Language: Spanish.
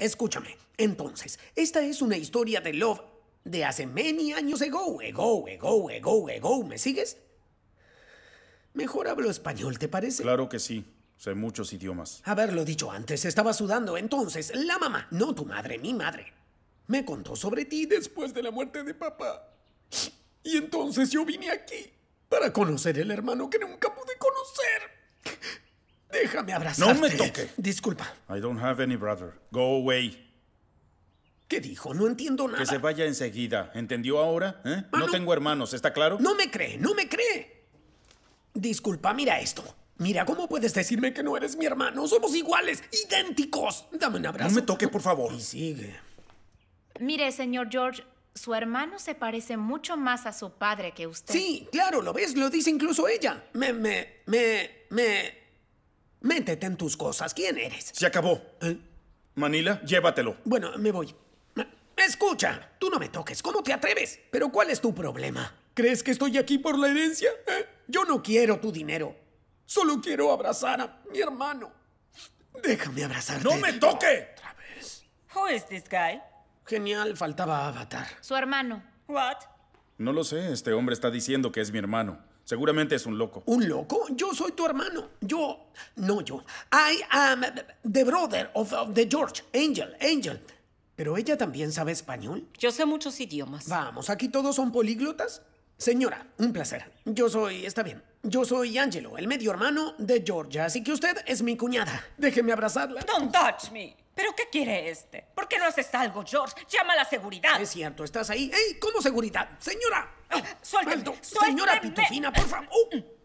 Escúchame. Entonces, esta es una historia de love de hace many años ago, ego, ego, ego, ego, ¿Me sigues? Mejor hablo español, ¿te parece? Claro que sí. Sé muchos idiomas. Haberlo dicho antes, estaba sudando. Entonces, la mamá, no tu madre, mi madre, me contó sobre ti después de la muerte de papá. Y entonces yo vine aquí para conocer el hermano que nunca pude conocer. Déjame abrazarte. No me toque. Disculpa. I don't have any brother. Go away. ¿Qué dijo? No entiendo nada. Que se vaya enseguida. ¿Entendió ahora? ¿Eh? Ah, no tengo hermanos, ¿está claro? No me cree, no me cree. Disculpa, mira esto. Mira, ¿cómo puedes decirme que no eres mi hermano? Somos iguales, idénticos. Dame un abrazo. No me toque, por favor. Y sigue. Mire, señor George, su hermano se parece mucho más a su padre que usted. Sí, claro, lo ves, lo dice incluso ella. Me, me, me, me, Métete en tus cosas. ¿Quién eres? Se acabó. ¿Eh? Manila, llévatelo. Bueno, me voy. Escucha, tú no me toques. ¿Cómo te atreves? Pero ¿cuál es tu problema? ¿Crees que estoy aquí por la herencia? ¿Eh? Yo no quiero tu dinero. Solo quiero abrazar a mi hermano. Déjame abrazarte. ¡No me toque! Otra vez. Who is this guy? Genial, faltaba Avatar. Su hermano. What? No lo sé, este hombre está diciendo que es mi hermano. Seguramente es un loco. ¿Un loco? Yo soy tu hermano. Yo, no yo. I am the brother of, the George. Angel, Angel. ¿Pero ella también sabe español? Yo sé muchos idiomas. Vamos, ¿aquí todos son políglotas? Señora, un placer. Yo soy, está bien. Yo soy Angelo, el medio hermano de Georgia, así que usted es mi cuñada. Déjeme abrazarla. Don't touch me. ¿Pero qué quiere este? ¿Por qué no haces algo, George? Llama a la seguridad. Es cierto, estás ahí. ¡Ey! ¿Cómo seguridad? Señora. Ah, suelta Señora Pitufina, por favor. Uh,